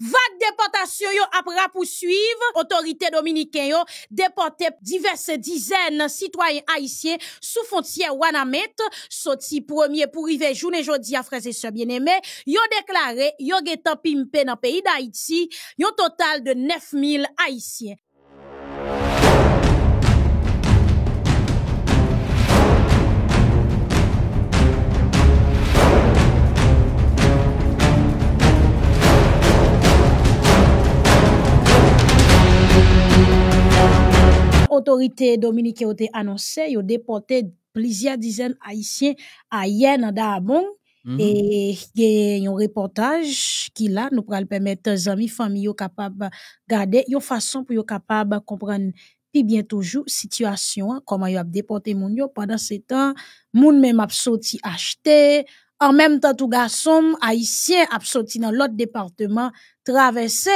Vague déportation yo après poursuivre autorité dominicaine yo déporté diverses dizaines de citoyens haïtiens sous frontière Wanamet sorti premier pour arriver journée jodi à frères et sœurs bien-aimés yo déclaré yo été pimpé dans pays d'Haïti yon total de 9000 haïtiens autorité dominicaine ont annoncé ont déporté plusieurs dizaines haïtiens à Yen mhm. Et il y a un reportage qui là nous pourra permettre aux amis, familles capables de garder une façon pour capable de comprendre puis bien toujours situation, comment ils ont déporté les pendant ce temps. moun même a sorti acheter. En même temps, tout garçon haïtien a sorti dans l'autre département, traversé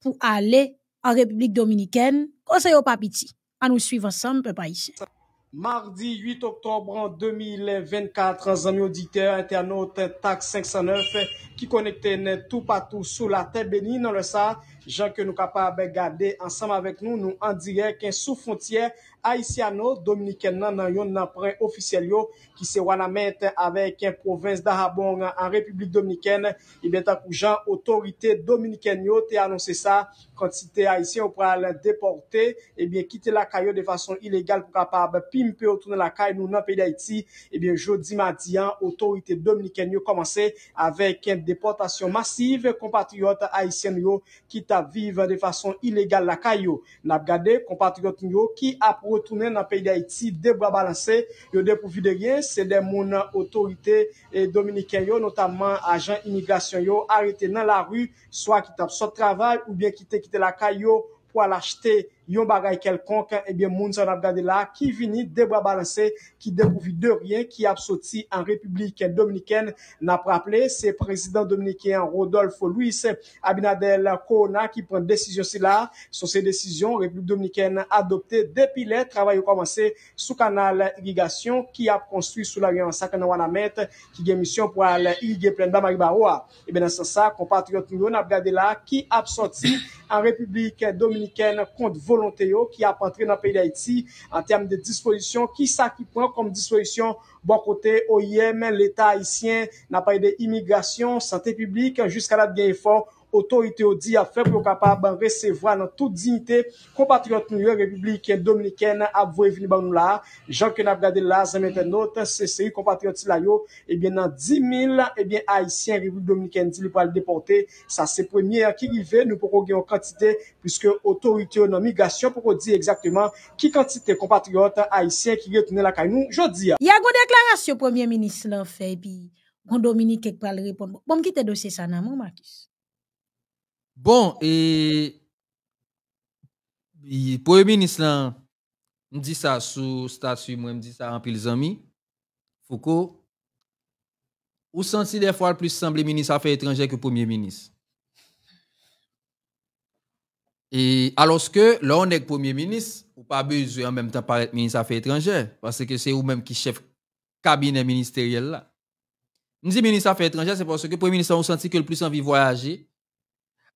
pour aller en République dominicaine. Conseil au papiti à nous suivre ensemble, bye bye. Mardi 8 octobre en 2024, en zami auditeur, internaute, TAC 509, qui connectait tout partout sous la terre bénie dans le ça gens que nous capable de garder ensemble avec nous, nous en sou fontye sous-frontière nan nan yon nan pren officiel, yo, se wana met hein, hein, en République dominicaine. Et dominicaine. Et bien, i betan kou jan otorite Dominiken yo te anonse sa, kantite Haitien ou bien quitter la caillou de façon illégale pour capable ki mi pe otoune lakay nou nan peyi eh de Haiti, ebyen, jodi madi an, otorite dominiken yo komanse avek depotasyon masiv, kompatriyot aisyen yo, ki tap vive de fason ilegal lakay yo. Nap gade, kompatriyot yo, ki ap otoune nan peyi de Haiti, de pou a balanse, yo de pou vide ryen, se de moun an otorite dominiken yo, notamman ajan imigrasyon yo, arete nan la ru, swa ki tap sou travay, ou byen ki te kite lakay yo, pou alachete lakay. yon bagay quelconque, eh bien, moun sa nan gade la, qui vini bras balancés, qui depouvi de rien, qui sorti sorti en République Dominicaine n'a pas C'est C'est président Dominicain Rodolfo Luis Abinadel Corona qui prend décision si la, sur ces République République dominicaine adopté depuis le travail yo sous canal irrigation qui qui construit sous sous la riyan sakana wana met, qui mission pour aller irriguer plein plen damari barwa. Et eh dans san sa, compatriote nou yon ap gade la, a sorti République République Dominicaine contre Oteyo ki apantre nan peyi l'Haiti An term de dispolisyon Ki sa ki pon kom dispolisyon Bon kote OIM, l'Etat Haitien Nan peyi de imigrasyon, sante publik Jus ka la de genye fok Otorite ou di a fe pou yo kapab ban resevwa nan tout dignite kompatriote nou yo Republiken Dominiken ap voye vini ban nou la. Jean Kenab Gadele la, Zemete Notte, se seri kompatriote la yo, ebyen nan 10.000 aisyen Republiken Dominiken di li pou al deporte. Sa se premiè ki rive, nou pou kongyon kantite pwiske otorite ou nan migasyon pou kongyon di ekzakteman ki kantite kompatriote aisyen ki retene la kay nou jodi ya. Ya goun deklarasyon premier ministre lan fe bi, moun Dominikek pou al repote. Bon ki te dosye sa nan moun, Matisse? Bon, e, e, e et le Premier ministre je dit ça sous statut, moi me dit ça en pile amis. Foucault, vous sentez des fois plus semblé ministre affaires étrangères que Premier ministre? Et alors que là, on est Premier ministre, ou pas besoin en même temps paraître ministre affaires étrangères, parce que c'est vous-même qui chef cabinet ministériel là. Je dis ministre affaires étrangères, c'est parce que Premier ministre, on senti que le plus envie voyager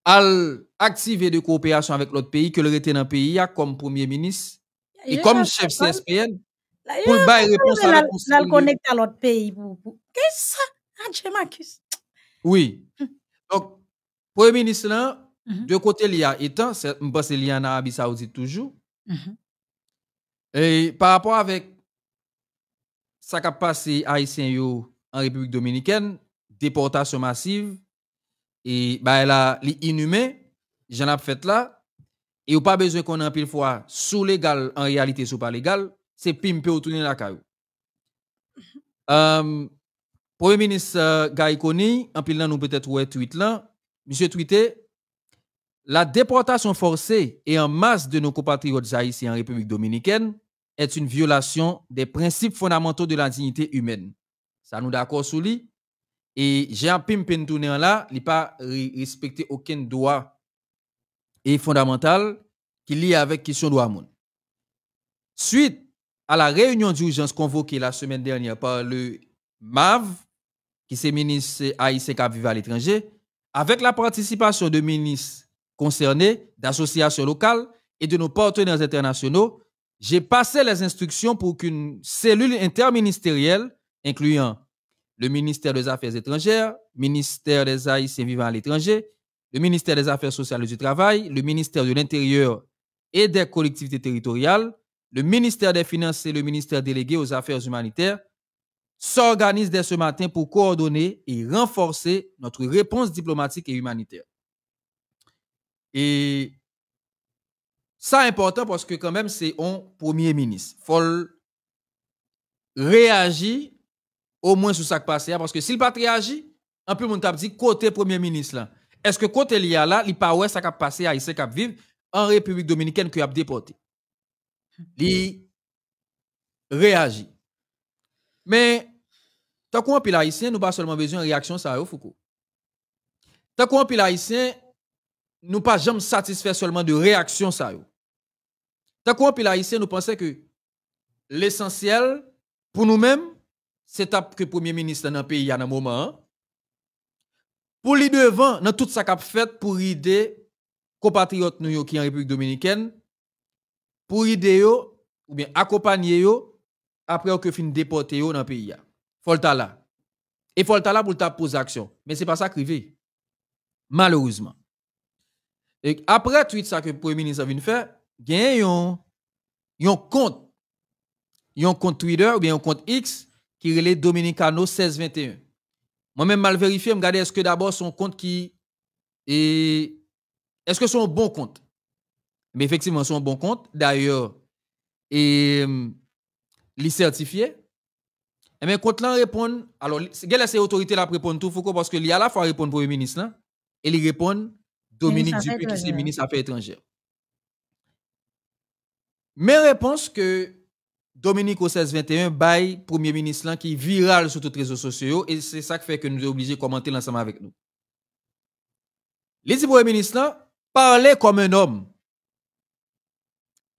à l'activer de coopération avec l'autre pays que le était dans le pays comme premier ministre et comme chef CSPN pour le réponse à la Dans connecter à l'autre pays qu'est-ce ça ah, oui hum. donc premier ministre là mhm. de côté l'IA étant c'est pense qu'il y en Arabie Saoudite toujours mhm. et par rapport avec ce qui a passé à haïtien en République dominicaine déportation massive et bah a les inhumains j'en ai fait là et ou pas besoin qu'on en pile fois sous légal en réalité sous pas légal c'est pimpé ou la caillou euh, premier ministre euh, en pile là nous peut-être ouais tweet là monsieur tweeté la déportation forcée et en masse de nos compatriotes haïtiens en République dominicaine est une violation des principes fondamentaux de la dignité humaine. Ça nous d'accord sur lui et jean un pimpin tourné là, il n'a pas respecté aucun droit et fondamental qui lie avec question droit monde. Suite à la réunion d'urgence convoquée la semaine dernière par le MAV, qui c'est ministre haïtien qui à l'étranger, avec la participation de ministres concernés, d'associations locales et de nos partenaires internationaux, j'ai passé les instructions pour qu'une cellule interministérielle, incluant le ministère des Affaires étrangères, le ministère des Haïtiens Vivants à l'étranger, le ministère des Affaires sociales et du travail, le ministère de l'Intérieur et des collectivités territoriales, le ministère des Finances et le ministère délégué aux Affaires humanitaires s'organisent dès ce matin pour coordonner et renforcer notre réponse diplomatique et humanitaire. Et ça est important parce que quand même c'est un premier ministre. Faut réagir au moins sur ça qui passe parce que s'il pas réagi, un peu mon tap dit côté premier ministre Est-ce que côté l'IA là, il pas ouais ce qui passé à qui vivre en République dominicaine qui a déporté. il réagit. Mais tant qu'on pile haïtien, nous pas seulement besoin de réaction ça Foucault. Tant qu'on pile haïtien, nous pas jamais satisfait seulement de réaction ça Tant qu'on haïtien, nous pensons que l'essentiel pour nous-mêmes c'est que premier ministre dans le pays à un moment hein. pour lui devant dans tout ça qu'a fait pour aider compatriotes nous qui en République dominicaine pour aider ou bien accompagner après que fin déporté dans le pays Folta là. Et le faire pour faire poser action, mais c'est pas ça qui Malheureusement. Et après tweet ça que le premier ministre vient faire, gagne yon un compte Un compte Twitter ou bien compte X qui relève Dominicano 1621. Moi-même, mal vérifié, je est-ce que d'abord son compte qui est. Est-ce que son bon compte? Mais effectivement, son bon compte. D'ailleurs, et mm, les certifié. Et eh bien, compte là répond. Alors, quelle est autorité là répondre tout Foucault parce que y a la fois répondre pour le ministre là, et il répond Dominique Dupuy qui est ministre des Affaires étrangères. Mais réponse que Dominique au 16-21 bail Premier ministre qui est viral sur tous les réseaux sociaux et c'est ça qui fait que nous sommes obligés de commenter l'ensemble avec nous. Les Premier ministre parler comme un homme.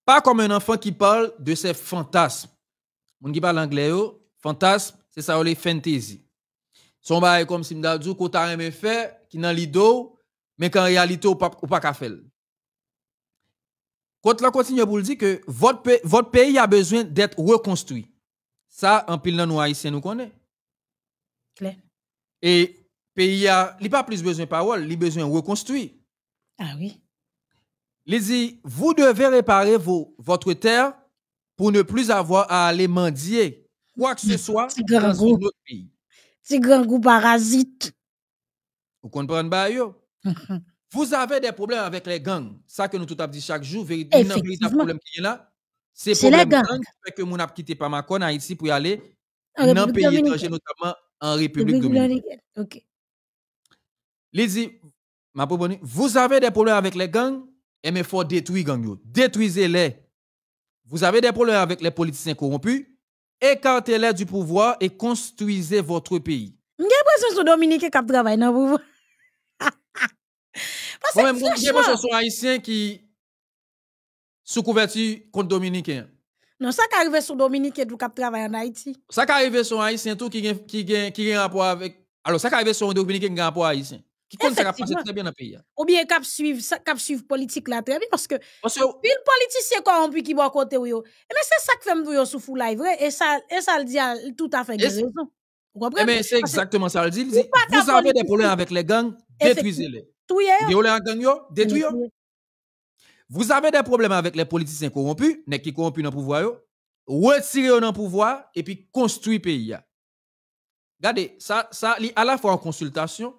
Pas comme un enfant qui parle de ses fantasmes. Mon qui parle anglais, fantasme, c'est ça, les fantasy. Son bail comme si m'dadou, qu'on t'a fait, qui n'a l'ido, mais qu'en réalité, on pas, pas faire. Votre la le vous vous que votre pays votre pays a besoin d'être reconstruit ça en pile' dans nous nous nous konen. pays plus pays a, pas plus parole, il a besoin de reconstruire. Ah oui. Les dit, vous devez réparer vos, votre terre pour ne plus avoir à aller mendier quoi que ce soit dans notre pays. C'est grand goût parasite. Vous comprenez pas, yo? Hum, hum. Vous avez des problèmes avec les gangs. Ça que nous tout a dit chaque jour, C'est véritable problème c'est les gangs. C'est qui fait que mon avons quitté ma en Haïti pour aller dans le pays étranger, notamment en République dominicaine. OK. Lizzie, ma vous avez des problèmes avec les gangs, et eh, mais faut détruire gangs. Détruisez-les. Vous avez des problèmes avec les politiciens corrompus, écartez-les du pouvoir et construisez votre pays. Mwen gen presyon sou Dominique qui travaille dans le pouvoir. Parce que c'est un haïtien sont qui sous couverture contre Dominicain. Non, ça qui arrive sur Dominique et qui travaille en Haïti. Ça qui arrive sur Haïtien tout qui a qui, qui, rapport avec. Alors, ça qui arrive sur Dominique qui a rapport à Haïtien. Qui compte ça qui très bien dans le pays. Hein. Ou bien qui a suivre suiv politique là très bien. Parce que. Parce que. Pile politicien qui boit côté ou yo. Mais c'est ça qui fait que sous fou live. Et ça, et ça le dit tout à fait. Vous eh comprenez? Mais ben, c'est exactement ça le dit. Vous avez des problèmes avec les gangs, détruisez-les. Vous avez des problèmes avec les politiciens corrompus, les qui corrompus dans le pouvoir, retirez dans le pouvoir et puis construisez le pays. Regardez, ça, ça, à la fois en consultation,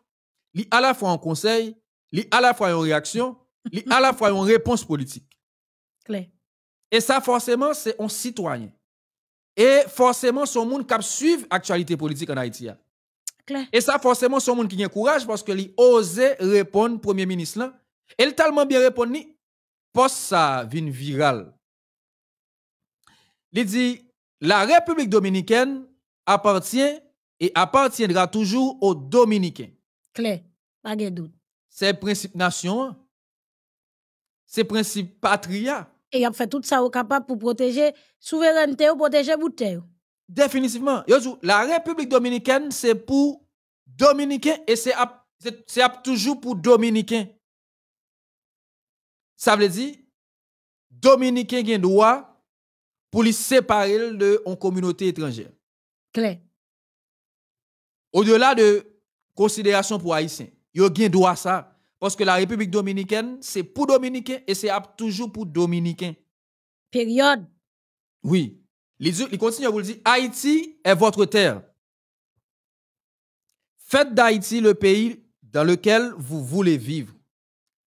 lit à la fois en conseil, lit à la fois en réaction, lit à la fois en réponse politique. Et ça, forcément, c'est un citoyen. Et forcément, son monde cap suivre l'actualité politique en Haïti. Et ça, forcément, son monde qui a courage parce que a osé répondre premier ministre là. a tellement bien répondu, poste ça vient viral. Il dit, la République dominicaine appartient et appartiendra toujours aux Dominicains. Claire, pas de doute. C'est principe nation, c'est principe patria. Et il a fait tout ça au capable pour protéger souveraineté ou protéger bouteille. Définitivement. La République dominicaine, c'est pour Dominicains et c'est toujours pour Dominicains. Ça veut dire, Dominicains ont droit pour les séparer de une communauté étrangère. clair Au-delà de considération pour Haïtiens, ils ont droit à ça. Parce que la République dominicaine, c'est pour Dominicains et c'est toujours pour Dominicains. Période. Oui. Il continue à vous dire, Haïti est votre terre. Faites d'Haïti le pays dans lequel vous voulez vivre.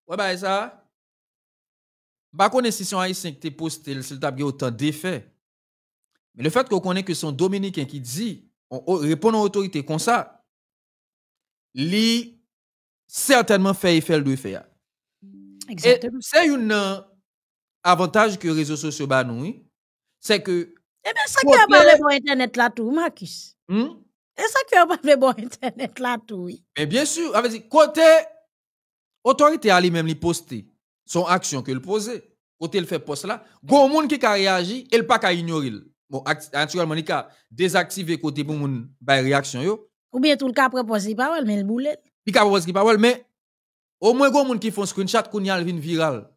Ouais, bah, ça. Bah, connaît si son haïtien qui posté, s'il t'a autant d'effets. Mais le fait qu'on connaît que son dominicain qui dit, on, répond aux autorités comme ça, lui, certainement fait effet le faire. Exactement. c'est un euh, avantage que les réseaux sociaux bah nous, c'est que et eh bien, ça qui a parlé bon Internet là tout, Marcus. Hmm? Et eh, ça qui a parlé bon Internet là tout, oui. Mais bien sûr, avec ah, côté autorité à lui-même, il poste son action le pose, côté le fait poste là, il y a qui a réagi et il pas ignoré. ignorer. Bon, naturellement, il a désactivé côté pour monde la réaction. Ou bien tout le cas proposé de parle, mais il boule. Il a pas de parole mais au moins, il y a qui font screenshot qui viral.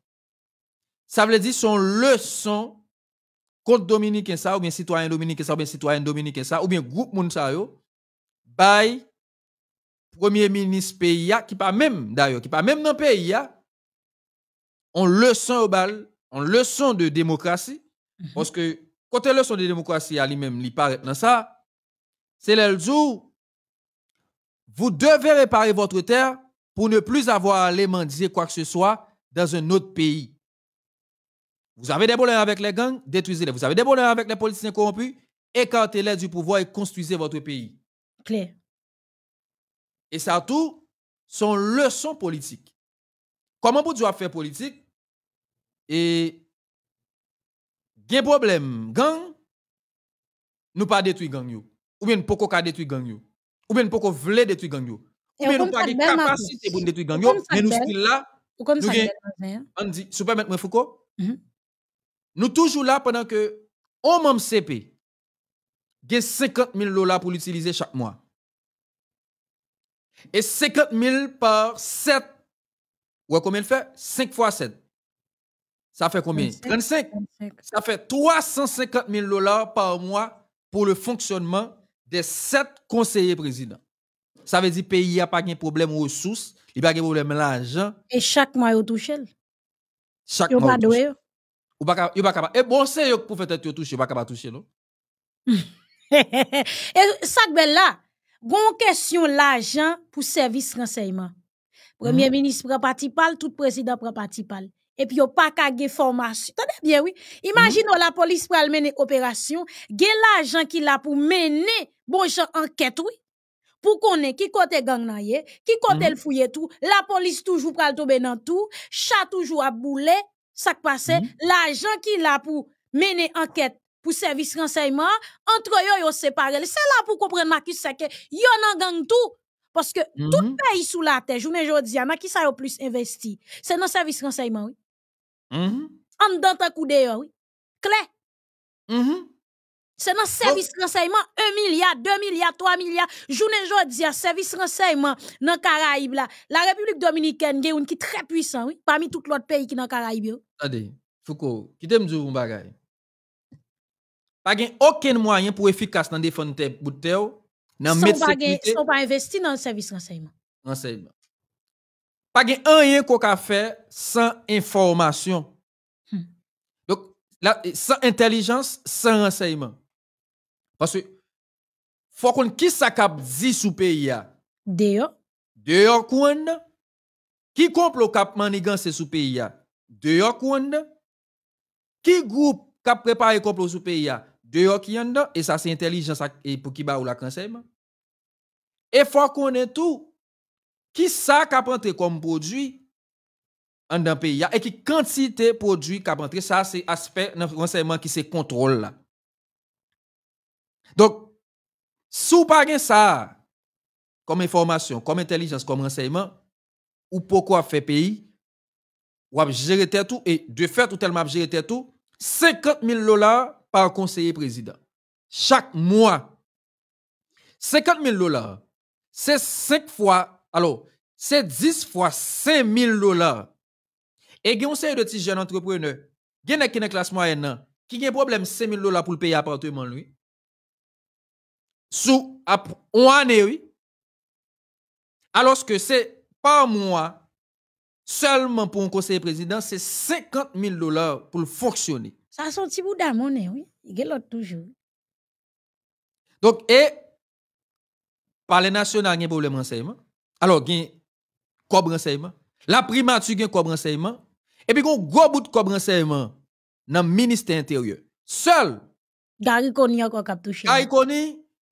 Ça veut dire son leçon contre dominicain ça ou bien citoyen dominicain ça ou bien citoyen dominicain ça ou bien groupe moun ça premier ministre pays qui pas même d'ailleurs qui pas même dans pays on leçon au bal on leçon de démocratie mhm. parce que côté leçon de démocratie a lui-même li paraît dans ça c'est le jour vous devez réparer votre terre pour ne plus avoir à aller mendier quoi que ce soit dans un autre pays vous avez des problèmes avec les gangs, détruisez-les. Vous avez des problèmes avec les politiciens corrompus, écartez-les du pouvoir et construisez votre pays. Claire. Et ça tout, sont leçons politiques. Comment vous devez faire politique? Et, il problème, gang, nous pas détruire gangs, Ou bien, pas détruire gang yo. Ou bien, pourquoi voulez détruire gang yo. Ou bien, nous pas pouvons capacité pour détruire gang yo. Mais nous, là, nous, on dit, Superman, Foucault, mhm. Nous toujours là pendant que on même CP a 50 000 dollars pour l'utiliser chaque mois. Et 50 000 par 7. Ouais, combien il fait? 5 fois 7. Ça fait combien? 35. Ça fait 350 000 dollars par mois pour le fonctionnement des 7 conseillers présidents. Ça veut dire que le pays n'a pas de problème aux ressources, il n'a pas de problème l'argent. Et chaque mois, il touche. Chaque mois. Et eh, bon, c'est pour faire toucher, pas capable toucher, non? Et eh, ça, belle là, gon question l'argent pour service renseignement. Premier hmm. ministre prend partipal, tout président prend Et puis, yo pas qu'à formation. Tenez bien, oui. Imagine que hmm. oh, la police pour mener opération, l'argent qu'il a pour mener bon enquête, oui pour qu'on qui côté gang naye, qui côté hmm. le fouiller tout, la police toujours pral tomber dans tout, chat toujours à bouler, ça passe, mm qui mm-hmm. l'argent qu'il pour mener enquête pour service renseignement, entre eux, ils ont séparé. C'est là pour comprendre, Marcus, c'est que y en gang tout. Parce que tout mm-hmm. pays sous la terre, je vous dis, qui ça le plus investi? C'est dans le service renseignement, oui. -hmm. En dedans, coup de oui. Clé. C'est dans le service renseignement, 1 milliard, 2 milliards, 3 milliards. Joune jodi le service renseignement dans Caraïbes là. La République dominicaine, qui est très puissant, oui, parmi tout l'autre pays qui est dans Caraïbes. Attendez, Foucault, quittez me dire un Pas a aucun moyen pour efficace dans défendre bout de le pas investi dans le service renseignement. Renseignement. Pas un rien qu'on sans information. Hmm. Donc, sans intelligence, sans renseignement. Parce que, faut qu'on qui ça cap dit sous pays a. D'ailleurs. D'ailleurs qu'on qui complot cap manigancé sous pays a. D'ailleurs qu'on qui groupe cap prépare complot sous pays a. D'ailleurs qui et ça c'est intelligence et pour qui ba ou la cancer. Et faut qu'on ait tout qui ça cap comme produit en dans pays ya? et qui quantité produit cap ça c'est aspect conseilment qui c'est contrôle là. Donc, si sous pas ça, comme information, comme intelligence, comme renseignement, ou pourquoi faire pays, ou gérer tout, et de fait, ou tellement gérer tout, 50 000 dollars par conseiller président. Chaque mois. 50 000 dollars, c'est 5 fois, alors, c'est 10 fois 5 000 dollars. Et un on de petits jeunes entrepreneurs, gen qui dans classe moyenne, qui un problème 5 000 dollars pour le payer appartement lui sous un année, oui. Alors que c'est par mois, seulement pour un conseil président, c'est 50 000 dollars pour le fonctionner. Ça sont petit bout d'amour, oui. Il y l'autre toujours. Donc, et, par les nationales, il y a un problème renseignement. Alors, il y a un renseignement. La primature, il y a un renseignement. Et puis, il y a un gros bout de renseignement dans le ministère intérieur. Seul. Gary y a cap touché. Gary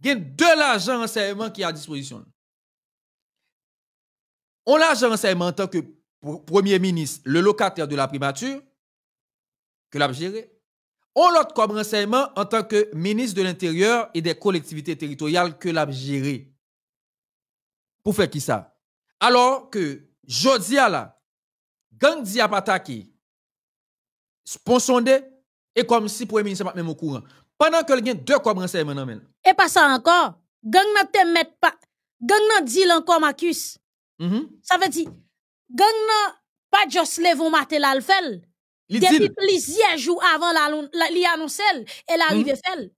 gen de enseignement qui est a disposition. On enseignement en tant que premier ministre, le locataire de la primature, que l'ap On l'autre comme renseignement en tant que ministre de l'Intérieur et des collectivités territoriales que l'a Pour Pour faire qui ça Alors que jodi la, gang di comme sponsonde, et si premier ministre pas même au courant. Pendant que a deux de comme en en même. Et pas ça encore, gang n'a te met pas. gang n'a dit l'encore Makus. Mm-hmm. Ça veut dire gang n'a pas jos levon mate la l fel. plusieurs jours avant la, la, li mm-hmm.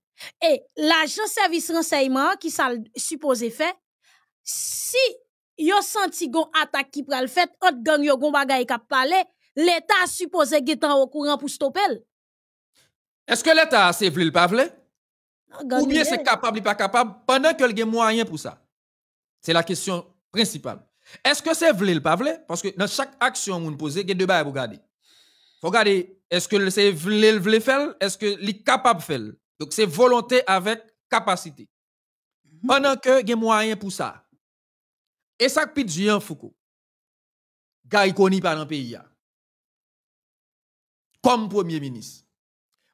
l'agent service renseignement qui s'est supposé faire, si yo senti gon attaque qui pral fait, autre gang yo gon bagay kap supposé être au getan pour stopper. Est-ce que l'État s'est vu le vle? Ou bien c'est capable ou pas capable, pendant que y moyen pour ça. C'est la question principale. Est-ce que c'est vrai ou pas vrai? Parce que dans chaque action on pose, il y a deux faut garder. est-ce que c'est vrai ou vrai faire? Est-ce que est capable de faire? Donc c'est volonté avec capacité. Mhm. Pendant que il moyen pour ça. Et ça, puis Foucault, gars par un pays, hein. comme premier ministre.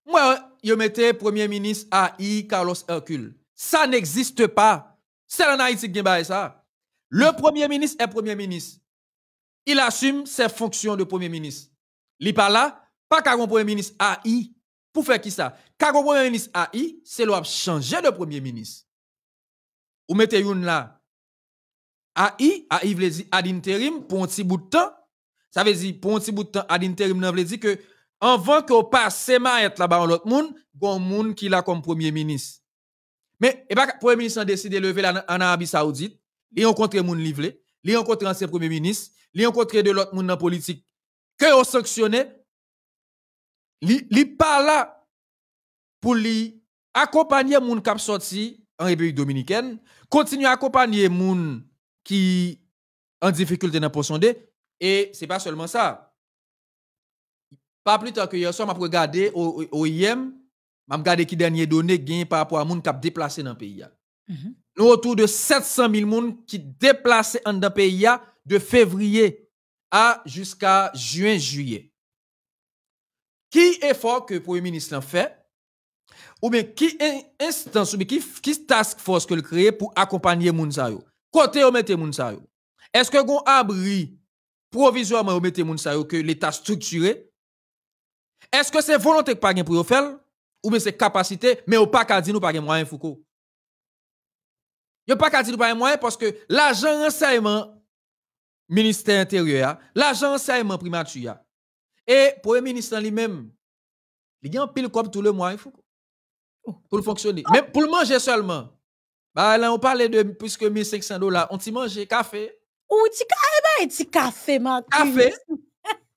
Moi, yo mettait Premier ministre AI Carlos Hercule. Ça n'existe pas. C'est en Haïti qui a ça. Le Premier ministre est Premier ministre. Il assume ses fonctions de Premier ministre. Il pas là, pas qu'un Premier ministre AI. Pour faire qui ça? Qu'un Premier ministre AI, c'est le changer de Premier ministre. Ou mettez une là. AI, AI veut dire ad interim pour un petit bout de temps. Ça veut dire pour un petit bout de temps ad interim, veut dire que avant que vous passez ma être là-bas en l'autre monde, un qui l'a comme premier ministre. Mais, le premier ministre a décidé de lever en Arabie Saoudite, il a rencontré un livre, il a rencontré un ancien premier ministre, il a rencontré de l'autre monde dans la politique, que vous sanctionnez, il n'est pas là pour lui accompagner les gens qui a sorti en République dominicaine, continuer à accompagner les gens qui en difficulté dans la Et ce n'est pas seulement ça. Pas plus tard que hier soir, m'a regardé au, au m'a regardé qui dernier donné gain par rapport à monde qui déplacé dans le pays. Mhm. Nous -hmm. autour de 700 000 personnes qui déplacé dans le pays de février à jusqu'à juin juillet. Qui effort que le premier ministre fait ou bien qui instance ou bien qui, qui task force que le pour accompagner moun sa yo? Côté ou mettez Est-ce que gon abri provisoirement ou que l'état structuré est-ce que c'est volonté que pas pour yo faire ou bien c'est capacité mais au pas qu'à dire nous pas gain moyen Foucault. Yo pas qu'à dire nous pas moyen parce que l'agent renseignement ministère intérieur, l'agent renseignement primature et pour le ministre lui-même il y a un pile comme tout le mois Foucault. Oh. Pour le fonctionner. Ah. Mais pour le manger seulement. Bah là on parlait de plus que 1500 dollars, on t'y mangeait café. Ou eh ben, t'y café, café Café.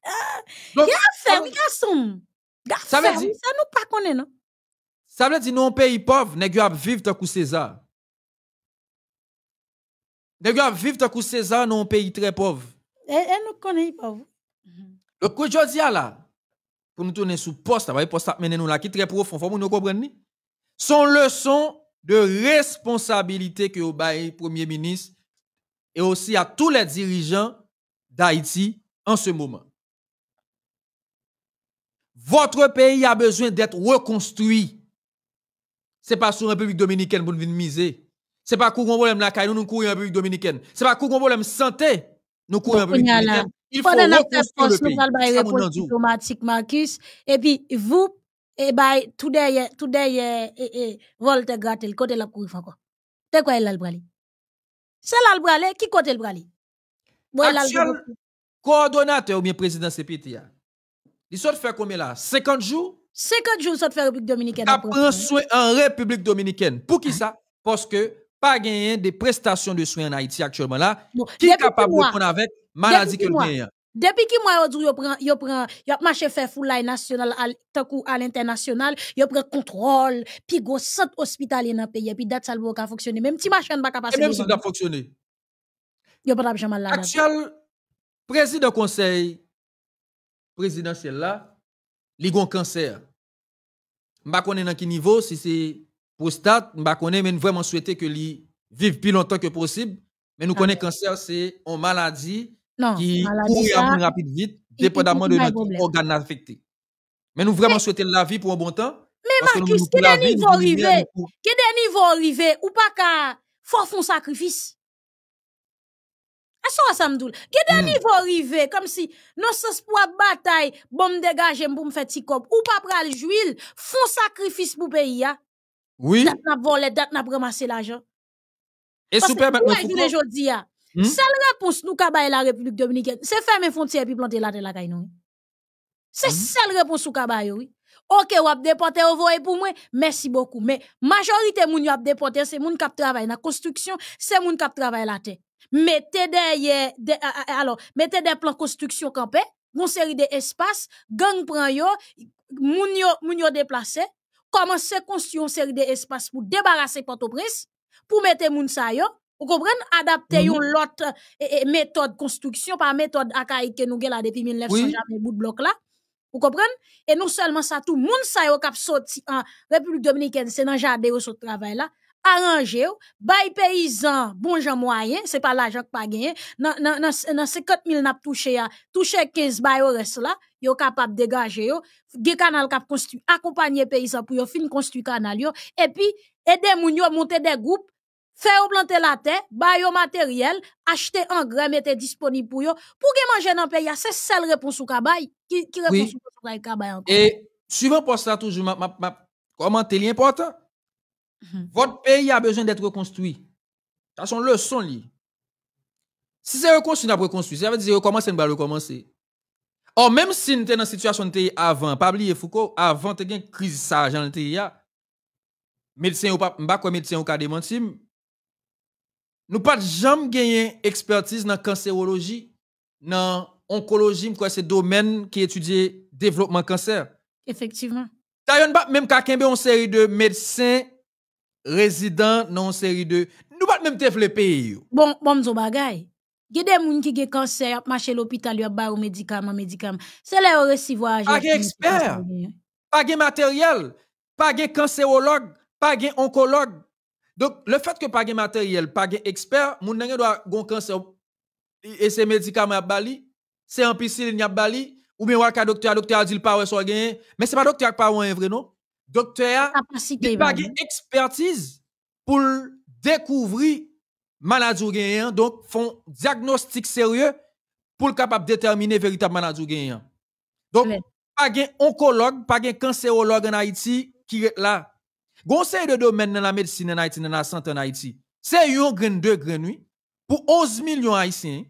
Gè ah, a fèm, gè ça soum. Gè ça nous pas nou non? Ça veut dire, nous, di pays pauvre, peyi pov, negyo vivre viv takou César. Negyo ap viv takou César nou an pays très pauvre? Et, e nou konen Le kou jodi a la, pou nou tonen sou post, tabay post ap menen nou la qui tre profon, fò moun nou kompren ni. Son leçon de responsabilité que au Premier ministre et aussi à tous les dirigeants d'Haïti en ce moment. Votre pays a besoin d'être reconstruit. Ce n'est pas sur la République dominicaine pour nous miser. Ce n'est pas pour problème la caille, nous, nous courons en République dominicaine. Ce n'est pas pour problème santé, nous courons en République dominicaine. Il faut reconstruire le pays. diplomatique, Marcus. Et puis, vous, et eh bien, tout derrière, tout derrière, et, eh, eh, Volte Gratel, le côté la courir encore. C'est quoi elle C'est là qui côté le Bon, coordonnateur ou bien président CPTA. Ils sont fait combien là 50 jours 50 jours, ça fait République dominicaine. Après soin en République dominicaine. Pour qui ah. ça Parce que pas gagné des prestations de soins en Haïti actuellement là. Non. Qui est capable de prendre avec maladie que le gagne depuis qui moi yo prend yo prend yo marché faire line national tant à l'international yo prend contrôle puis gros centre hospitalier dans pays puis date ça pas fonctionner même si machin pas capable même si ça fonctionner yo pas jamais là actuel président conseil présidentielle là, li un cancer. M'a connais dans quel niveau si c'est prostate, m'a connais mais vraiment souhaiter que li vive plus longtemps que possible, mais nous le ah. cancer c'est une maladie qui court rapide vite dépendamment de notre organe affecté. Mais nous vraiment souhaiter la vie pour un bon temps. Mais Marcus, quel niveau arrivé? Quel niveau arrivé ou pas qu'à faut faire un sacrifice? À ça, ça me quest Quel dernier va mm. arriver comme si, non, sens pour bataille, bon, me dégage, pour me faire ou pas pral juillet, font sacrifice pour le pays, ya. Oui. Dat n'a volé, dat n'a ramassé l'argent. Et super, moi, je vous dis, ya. Seule réponse, nous, kabaye la République Dominicaine, c'est fermer frontières, puis planter la de la caille, nous C'est hmm? seule réponse, nous, kabaye, oui. Ok, ou avez déporté, ou voye pour moi, merci beaucoup. Mais majorité mon yon ap depote, c'est moun qui travaille la construction, c'est moun qui travaille la terre mettez des, plans euh, alors mettez des plans construction campé une série espaces gang prend yo moun yo moun yo construire une série d'espaces pour débarrasser Port-au-Prince pour mettre moun sa yo vous comprenez adapter yon mhm. l'autre méthode construction par méthode akai que nous là depuis 1900 jamais bout de bloc là vous comprenez? Et non seulement ça, tout le monde qui a sorti en République dominicaine, c'est dans le jardin au travail là arranger, bay paysan, bonjour moyen, c'est pas l'argent pas gagné, nan 50 000 n'a touché, touché 15 bay au reste là, yo capable dégager yo, ge canal kap construit, accompagner paysan pour yo fin construit canal et puis, aider moun à monter des groupes, faire planter la terre, bay achetez matériel, acheter engrais, mette disponible pour yo, pour ge manger dans pays, c'est seule réponse ou kabay, qui, qui réponse sur ou kabay Et, suivant pour ça, toujours, ma, comment t'es important? Mhm. Votre pays a besoin d'être reconstruit. Ça, c'est une leçon. Si c'est reconstruit, on reconstruit. Ça veut dire recommencer, on va recommencer. Or, même si nous sommes dans la situation avant, pas oublier Foucault, avant, y une crise ça, dans le Médecin ou pas, pas médecin ou pas démenti. Nous pas jamais gagné expertise dans la cancérologie, dans l'oncologie, c'est domaine qui étudie développement cancer. Effectivement. même quand on a une série de médecins résident non série de nous pas même tef le pays bon bon zo bagay y a des gens qui ont cancer, marché à l'hôpital, ils ont médicaments, médicament, C'est là où recevoir. Pas expert pas de matériel, pas de cancérologue, pas oncologue. Donc, le fait que pas de matériel, pas expert gens n'avez doit un cancer et ces médicaments à Bali, c'est un piscine à Bali, ou bien un docteur, docteur a dit le pas ou mais n'est pas docteur qui pas un vrai non docteur, il pas expertise pour découvrir maladie gain Donc, font diagnostic sérieux pour capable déterminer véritable maladie Donc, a pas d'oncologue, oncologue, pas un cancérologue en Haïti qui est là. Conseil de domaine dans la médecine en Haïti, dans la santé en Haïti, c'est une graine de grenouille pour 11 millions haïtiens.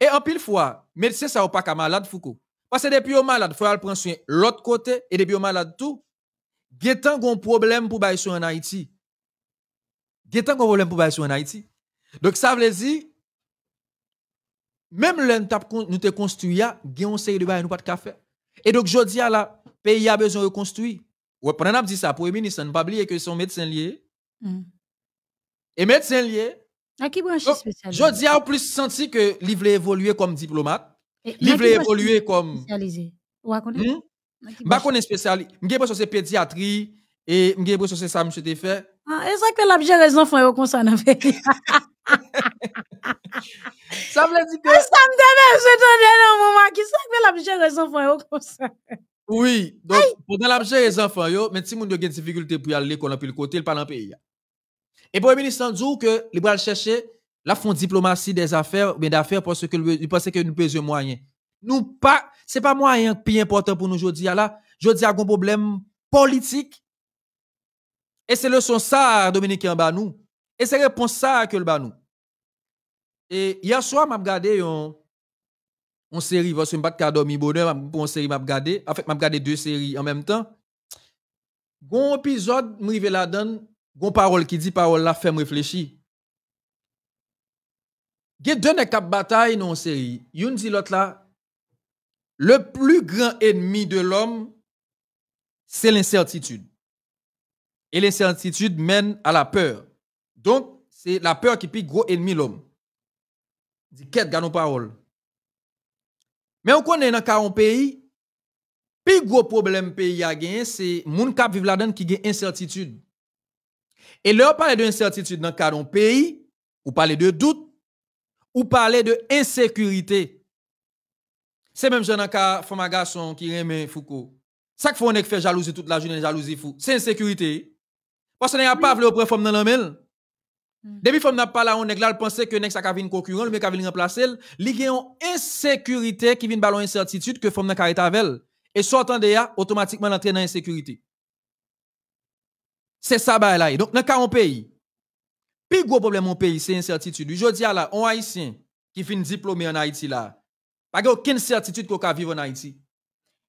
Et en pile fois, médecin ça ou pas qu'à malade Foucault. Parce que depuis au malade, faut aller prendre soin l'autre côté et depuis au malade tout, tant gon problème pour bailler en Haïti. tant gon problème pour bailler en Haïti. Donc ça veut dire même que nous te construit on sait de bail nous pas de café. Et donc je dis à la pays a besoin de construire. Ouais, prenons n'a dit ça premier ministre, ne pas oublier que son médecin lié. Hmm. Et médecin lié. À qui branche oh, spécialisé? Je dis à plus senti que livre évoluer comme diplomate, livre évoluer comme spécialisé. Ou je ne est spécialiste. M'gé c'est pédiatrie et pas si c'est ça, monsieur, t'es ah, fait. Ah, est-ce que l'objet raison font au concert, ça veut dire que. Ah, ça me donne, de donne un moment qui sait que l'objet enfants font au ça. Oui, donc, pendant l'objet raison enfants, yo, mais si moun yo des difficultés pour aller l'école, puis le côté, le parle en pays. Et pour le ministre, dit que les bras chercher la fond diplomatie des affaires, mais d'affaires parce que il pensait que nous besoin moyen. Nous pas, c'est pas un hein, pays important pour nous aujourd'hui là. Aujourd'hui, un problème politique. Et c'est le son ça, Dominique en bas nous. Et c'est réponse ça que le bas nous. Et hier soir, m'a regardé on on série parce que pas dormi bonheur, série m'a regardé, en fait m'a regardé deux séries en même temps. Gon épisode m'rivé la donne, gon parole qui dit parole là fait me réfléchir. a deux nek bataille non série. une dit l'autre là, le plus grand ennemi de l'homme, c'est l'incertitude. Et l'incertitude mène à la peur. Donc, c'est la peur qui pique gros ennemi l'homme. Dit quête gagne parole. Mais on connaît dans 40 pays, plus gros problème pays a gagné, c'est moun cap vivent là-dedans qui gagne incertitude. Et là, on parle d'incertitude dans 40 pays, ou parle de doute, ou parle de insécurité. C'est même jeune cas ma garçon qui aime Foucault. Ça que on fait jalousie toute la journée, jalousie fou. C'est insécurité. Parce qu'on n'a pas voulu prendre femme dans le monde. Hmm. Depuis qu'on n'a pas là on est là penser que next ça vient concurrent mais qu'a le remplacer, li gen une insécurité qui vient ballon incertitude que femme n'a carré avec et sortant de là automatiquement l'entraîne dans insécurité. C'est ça bah, là. Donc dans un pays plus gros problème mon pays c'est incertitude. Je dis là on haïtien qui fin diplômé en Haïti là pas aucune certitude qu'on va vivre en Haïti.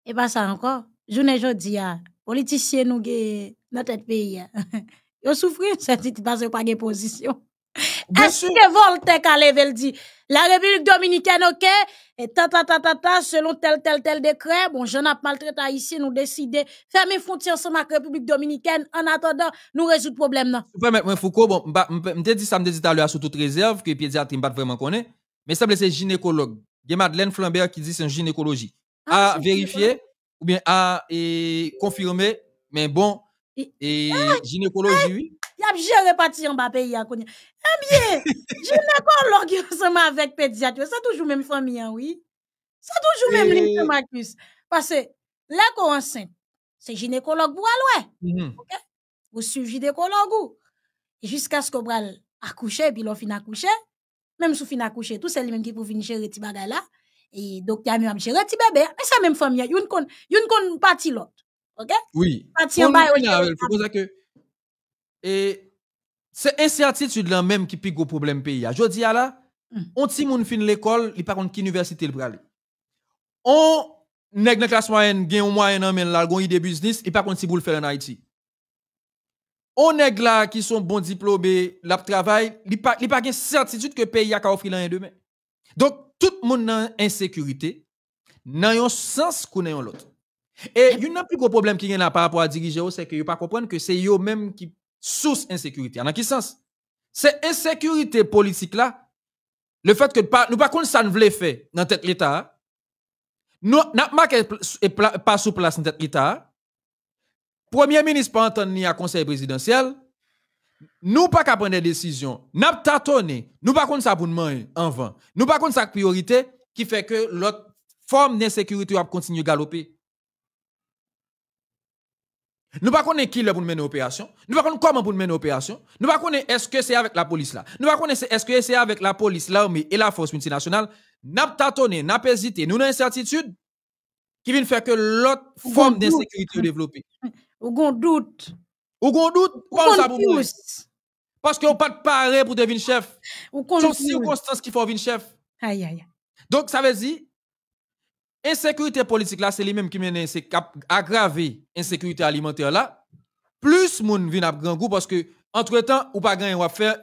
Et pas ça encore. Journée jodi a, ah, politiciens nous dans notre pays a. Ah. Yo de certitude parce que pas de position. Est-ce que Voltaire a levé dit la République dominicaine OK et ta ta ta selon tel tel tel décret bon j'en a maltraité ici nous décider fermer frontières ensemble avec République dominicaine en attendant nous résoudre problème là. mais moi Foucault bon m'te dit ça me dit tout à l'heure sous toute réserve que pédiatre pas vraiment connaît mais semble c'est gynécologue il y a Madeleine Flambert qui dit c'est une gynécologie. A ah, vérifié vérifier ou bien à confirmer, mais bon, et ah, gynécologie, oui. Il a géré reparti en bas pays à hein, Eh bien, gynécologue ensemble avec pédiatre, c'est toujours même famille, hein, oui. C'est toujours même et... Marcus. Parce que là qu'on enceinte, c'est gynécologue pour aller. Mm -hmm. OK gynécologue jusqu'à ce qu'on va accoucher puis l'on finit accoucher même sous fin coucher tout c'est lui même qui pour finir gérer et donc il y a même gérer petit bébé mais ça même famille une con une con partie l'autre OK oui que et c'est incertitude là même qui pique au problème pays Aujourd'hui, là hmm. on ti moun fin l'école il pas contre qui université il pour on nèg dans classe moyenne gagne moyen en men là des idée business il par contre si pour fait faire en Haïti on est là qui sont bons diplômés, la travail, il n'y a pas de certitude que pays a ka offrir l'un demain. Donc tout monde dans insécurité, dans un sens qu'on a l'autre. Et il y a plus gros problème qui y là par rapport à diriger, c'est que ne pas comprendre que c'est eux même qui source insécurité. En quel sens C'est insécurité politique là. Le fait que nous pas contre ça ne voulait faire dans tête l'État. Nous n'a pas pas sous place dans tête l'État. Premier ministre pas entendre ni à conseil présidentiel. Nous pas qu'à prendre des décisions. N'a tâtonné. Nous pas contre ça pour nous en vain. Nous pas contre ça priorité qui fait que l'autre forme d'insécurité continue continuer galoper. Nous pas connaissons qui pour mener opération. Nous ne connaissons comment pour mener opération. Nous pas connaît est-ce que c'est avec la police là. Nous pas connaît est-ce que c'est avec la police, l'armée et la force multinationale. Nous pas tâtonné, nous avons hésité, nous avons incertitude qui vient faire que l'autre forme d'insécurité développée. Ou gon doute. Ou gon doute, ça pour moi. Parce que vous pas de paré pour devenir chef. Ou Sauf constance qui faut devenir chef. Aïe, aïe. Donc, ça veut dire, insécurité politique là, c'est lui-même qui mène, c'est aggraver insécurité alimentaire là. Plus moun vin à grand goût parce que, entre temps, ou pas gagné ou faire,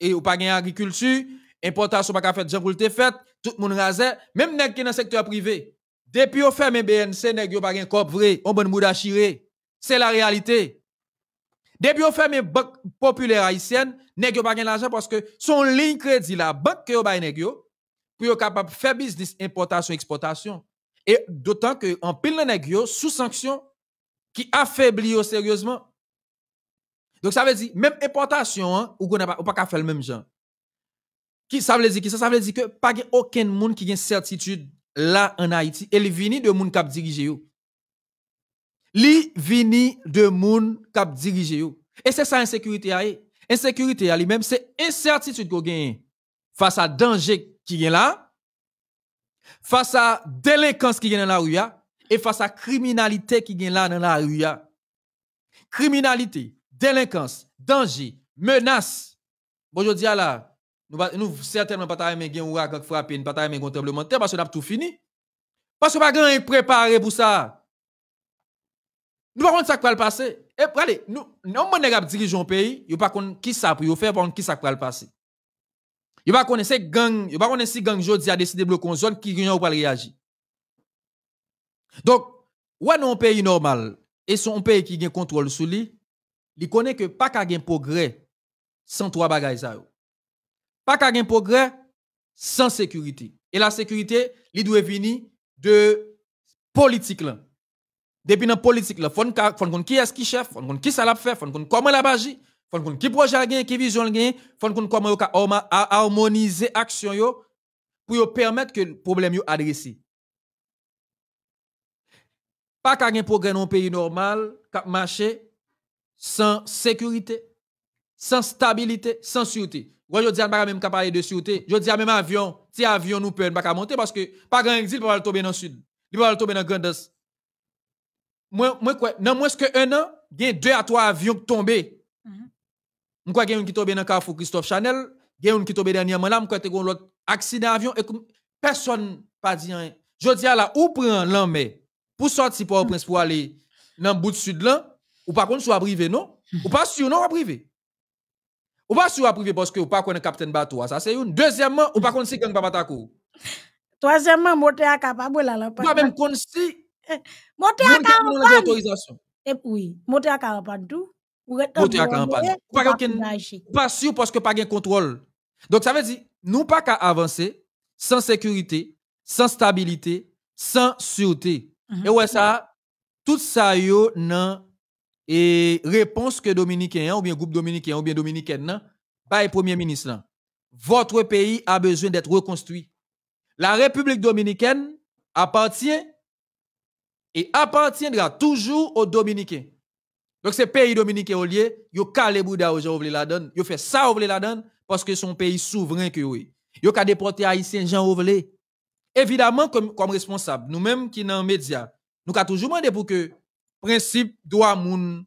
et ou pas gagné agriculture, importation pas fait, j'en te fait, tout le monde même nèg qui dans le secteur privé. Depuis ou ferme BNC, nèg yo pas gagne corps vrai, on bon mouda chiré. C'est la réalité. Depuis qu'on fait mes banques populaires haïtiennes, nèg pas l'argent parce que son ligne crédit la banque qui yo bay nèg yo pour capable faire business importation exportation. Et d'autant que en pile nèg sous sanction qui affaiblit sérieusement. Donc ça veut dire même importation hein, on ou pas qu'à pas faire le même genre. Qui ça veut dire qui ça, veut dire que pas aucun monde qui a une certitude là en Haïti et le vini de monde qui dirige li vini de moun kap dirige yo. Et c'est ça insécurité a Insécurité même c'est incertitude qu'on gagne face à danger qui est là, face à délinquance qui vient dans la rue et face à criminalité qui vient là dans la rue Criminalité, délinquance, danger, menace. Bon, je dis nous, certainement pas aimer nous ne sommes pas aimer un tremblement de terre parce que nous tout fini. Parce que pas préparé pour ça. Nous ne savons ça ce qui va le passer. Et eh, allez, nous, non, mon nègre dirigeant pays, il ne pas qui ça pour faire, qui ça va le passer. Il ne connaître ces gang, il pas connaître si gang qui a décidé de bloquer une zone qui ne pas réagir. Donc, ouais, non, un pays normal, et son pays qui a contrôle sur lui, il connaît que pas qu'à un progrès sans trois bagages ça. Pas qu'à un progrès sans sécurité. Et la sécurité, il doit venir de politique là. Depuis dans la politique, il faut qu'on qui est qui chef, qui ça l'a fait, comment la agit, fond qu'on qui projet a qui vision a fond comment harmoniser action yo pour permettre que le problème yo adressé. Pas ait un progrès dans un pays normal, qu'à marcher sans sécurité, sans stabilité, sans sûreté. Moi, je dis à même qu'à parler de sûreté. Je dis même avion, si avion nous peut pas monter parce que pas grand exil pour aller tomber dans le sud, il va tomber dans le grand moi, moi, quoi, non moins que un an, il y a deux à trois avions qui tombent. Je mhm. crois y a un qui tombe dans le Carrefour Christophe Chanel, il y a un qui tombe dernièrement là, je crois qu'il y a accident avion et personne pas dit rien. Je dis à la, ou prend l'homme pour sortir pour prince pour aller dans bout du sud là, ou par contre, soit privé, non? Ou pas sûr, non, privé. Ou pas sûr à privé parce que ou pas connait capitaine bateau, ça c'est une. Deuxièmement, ou pas connait si gang papa Troisièmement, moté à capable là. là pas même connait si Montez eh, à Et oui, montez à Pas sûr parce que pas de contrôle. Donc ça veut dire, nous pas qu'à avancer sans sécurité, sans stabilité, sans sûreté. Mhm. Et ouais, ça, tout ça yo nan et réponse que Dominicain ou bien groupe Dominicain ou bien dominicaine nan, par Premier ministre Votre pays a besoin d'être reconstruit. La République dominicaine appartient et appartiendra toujours aux Dominicains. Donc c'est pays dominicain au lieu, yo calé Bouddha aux gens la donne, yo fait ça ouvre la donne parce que son pays souverain que oui. Yo ka déporté haïtien Jean Ovlé. Évidemment comme responsable, nous-mêmes qui dans médias, nous avons toujours demandé pour que principe droit moun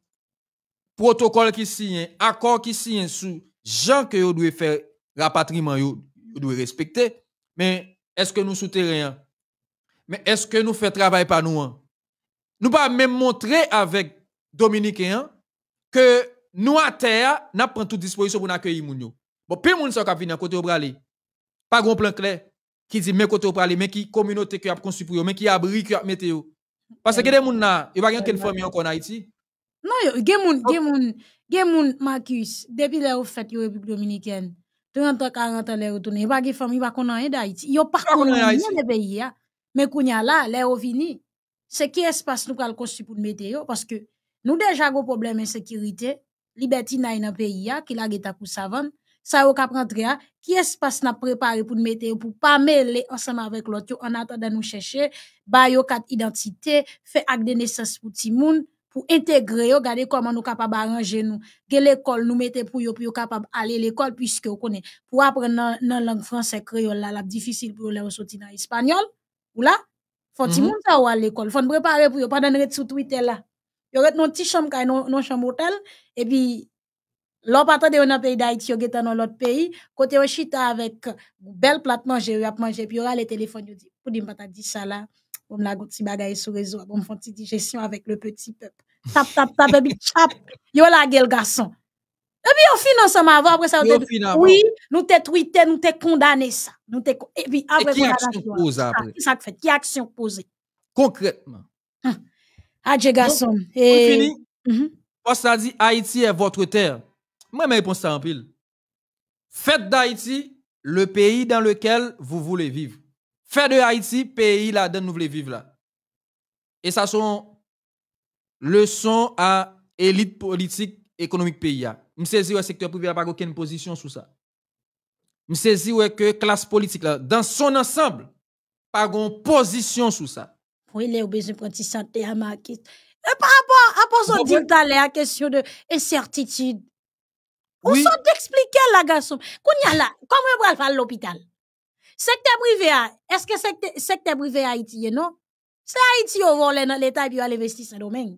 protocole qui signe, accord qui signe sous gens que yo doit faire rapatriement yo, yo doit respecter. Mais est-ce que nous souterrain? Mais est-ce que nous fait travail par nous? Hein? Nous pas même montrer avec Dominicain que nous à terre, nous prenons toute disposition pour accueillir moun Bon, peu moun sa kap venir côté au bralé. Pas grand plan clair qui dit mais côté au bralé, mais qui communauté qui a construit pour mais qui abri qui a eux. Parce que des moun là, il pas a une famille encore en Haïti. Non, il y a moun, oh. moun, Marcus, depuis là au fait la République dominicaine. 30 ans, 40 ans, les retourner. Il n'y a pas de famille, il n'y a pas d'Haïti. Il y a pas de pays. Hein. Mais kounya y a là, les vini c'est qui espace nous allons construit pour nous mettre parce que nous déjà gros problème insécurité liberté dans un pays qui la guette pour savon, ça au cap qui espace n'a préparé pour nous mettre pour pas mêler ensemble avec l'autre en attendant nous chercher bayo quatre identité fait acte de naissance pour tout monde pour intégrer Regardez comment nous capable arranger nous que l'école nous mettez pour yo pour capable aller l'école puisque on connaît pour apprendre dans la langue française créole là la, difficile pour les sortir dans espagnol ou là Fonti moun sa ou à l'école, Fon prepare pou pas padan ret sou Twitter la. Yo ret non ti qui kay non, non chanm hotel, puis lò patan de yo nan peyi da iti dans getan nan l'autre pays kote yon chita avec bel plat manje, yo y manje, pi yo le téléphone telefon yo dit pou di mpata di la, pou m la gouti bagay sou rezo, pou m fonti digestion le petit peuple Tap, tap, tap, baby chap, yo la gel garçon et eh puis, on finit ensemble avant, après ça, oui, nous t'es tweeté, nous t'es condamné ça. Nous eh et puis, après, qui action hein. posée après? Qui ça fait? Qui action posée? Concrètement. Hein. Adje garçon. Et... fini. Mm-hmm. ça dit, Haïti est votre terre. Moi, je réponds ça en pile. Faites d'Haïti le pays dans lequel vous voulez vivre. Faites de Haïti pays là dans nous voulez vivre là. Et ça sont leçons à élite politique économique pays. Je saisis le secteur privé n'a pas aucune position sur ça. Je saisis que la classe politique, là, dans son ensemble, pas une position sur ça. Oui, les besoin de santé à question. par rapport à ce dit la question de incertitude, on sont d'expliquer la garçon. Qu'on y a là, comment on va à l'hôpital? Secteur privé, est-ce que secteur, secteur privé haïti, non? C'est Haïti au volet dans l'État et puis à l'investissement domaine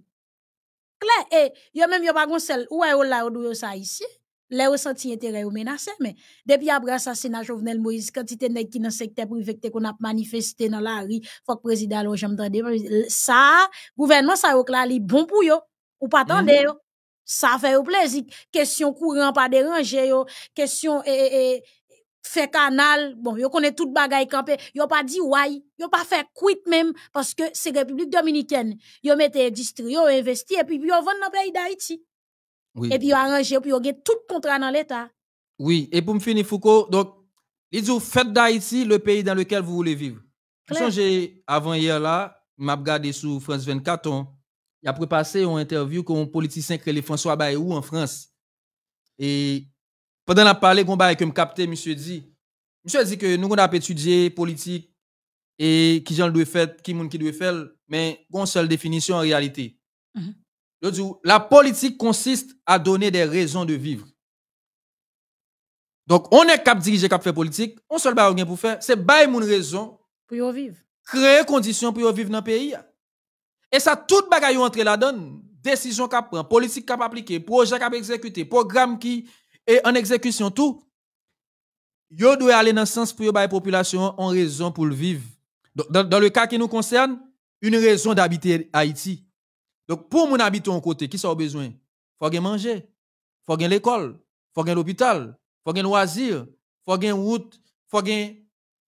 clair. Et yo même yo pas gon sel, la ou dou yo ça ici. Les ressenti senti intérêt ou menacé mais depuis après assassinat Jovenel Moïse quantité nèg qui dans secteur privé que qu'on a manifesté dans la rue, faut que président là j'aime ça gouvernement ça yo clair li bon pour yo ou pas tande mm Ça fait au plaisir. Question courant pas déranger yo, question et eh, fait canal, bon, yo connaît tout bagay campé, yo pas dit why, yo pas fait quit même parce que c'est République dominicaine. Yo mettez industrie, yo investi et puis yo vend dans le pays d'Haïti. Et puis yo arrangé puis yo get tout contrat dans l'état. Oui, et pour me finir Foucault, donc ils vous fait d'Haïti le pays dans lequel vous voulez vivre. J'ai avant hier là, m'a regardé sur France 24 on il a préparé une interview un politicien que François Bayrou en France. Et pendant la parler, on que me capter, monsieur dit. Monsieur dit que nous on a étudié politique et qui j'en doit faire, qui monde qui doit faire, mais une seule définition en réalité. Je mhm. dis, la politique consiste à donner des raisons de vivre. Donc, on est cap diriger, cap faire politique, on seul rien pour faire, c'est bail une raison pour vivre. Créer conditions pour vivre dans le pays. Et ça, tout bagaille entre la donne. Décision qu'on prend, politique cap appliquer, projet cap exécuter, programme qui et en exécution tout, yo doit aller dans le sens pour les population en raison pour le vivre. Dans, le cas qui nous concerne, une raison d'habiter Haïti. Donc pour mon habitant côté, qui ça a besoin Faut gagner manger, faut à l'école, faut l'hôpital, faut loisir, faut route, faut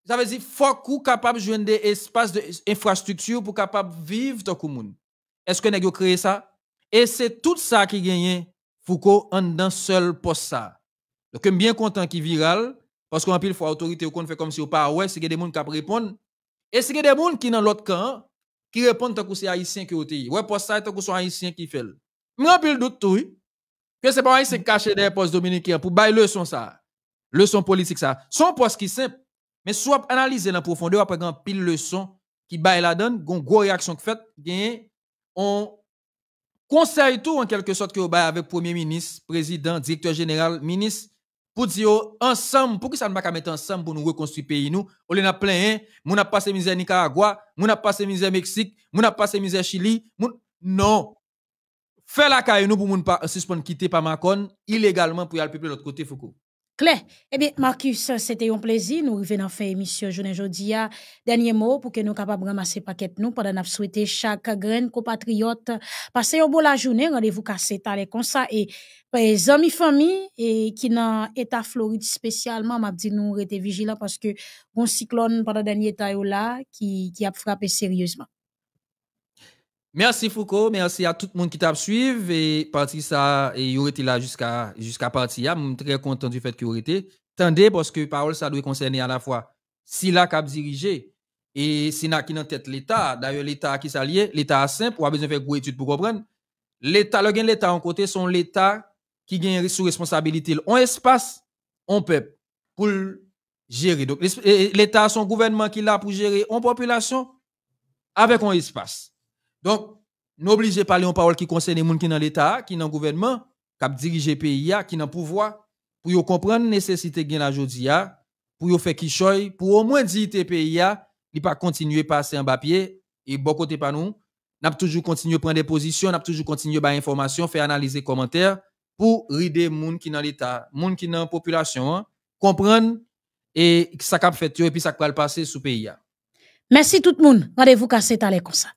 ça veut dire faut qu'on capable de jouer des espaces d'infrastructure pour capable vivre dans le monde. Est-ce que nèg créé ça Et c'est tout ça qui gagne Foucault en dans seul poste ça. Donc, je suis bien content qu'il viral, parce qu'en pile fois, autorité, on fait comme si on pas, ouais, c'est des gens qui répondent. Et c'est que des gens qui dans l'autre camp, qui répondent tant que c'est haïtien qui est Ouais, poste ça, tant que c'est haïtien qui fait. Mais en pile doute tout, que c'est pas haïtien qui cache derrière poste dominicain pour bailler leçon ça. Leçon politique ça. Son poste qui est simple, mais soit analyser la profondeur après grand pile leçon qui baille la donne, gon gros réaction qui fait, gagne, on Conseil tout en quelque sorte que vous avec Premier ministre, président, directeur général, ministre, pour dire oh, ensemble, pour que ça ne pas mettre ensemble pour nous reconstruire pays nous. On en a plein, on hein? a passé misère Nicaragua, on a passé misère Mexique, on a passé misère Chili. Non. Fais la caille nous pour nous pas suspendre quitter par Macron illégalement pour y aller peuple de l'autre côté Foucault. Claire, eh bien, Marcus, c'était un plaisir. Nous revenons en fin émission journée jodia. Dernier mot pour que nous capables ramasser paquet nous pendant nous souhaiter chaque graine compatriote passer une la journée. Rendez-vous cassé talé comme ça et les eh, amis famille et qui dans état Floride spécialement m'a dit nous rester vigilants parce que on cyclone pendant dernier temps là qui qui a frappé sérieusement. Merci Foucault, merci à tout le monde qui t'a suivi et parti ça et aurait été là jusqu'à jusqu'à partir. Je suis très content du fait que vous été. Tendez parce que parole ça doit concerner à la fois si la cap dirigé et Sina qui en tête l'État. D'ailleurs l'État qui s'allie, l'État simple, ou a besoin de faire une études pour comprendre. L'État, le gain l'État en côté sont l'État qui gagne sous responsabilité. On espace, on peuple pour gérer. Donc l'État son gouvernement qui l'a pour gérer en population avec un espace. Donc, n'obligez pas parler en parole qui concerne les gens qui sont dans l'État, qui sont dans le gouvernement, qui dirigent le pays, qui sont dans le pouvoir, pour comprendre la nécessité de la jodia, pour faire qui choy, pour au moins dire que le pays ne pas continuer à passer en papier, et bon côté pas nous, n'a toujours continué à prendre des positions, n'a toujours continué à faire information, faire analyser commentaires, pour rider les gens qui sont dans l'État, les gens qui sont dans la population, hein, comprendre et ça cap fait et puis ça va passer sous le pays. Merci tout le monde. Rendez-vous cassé à comme ça.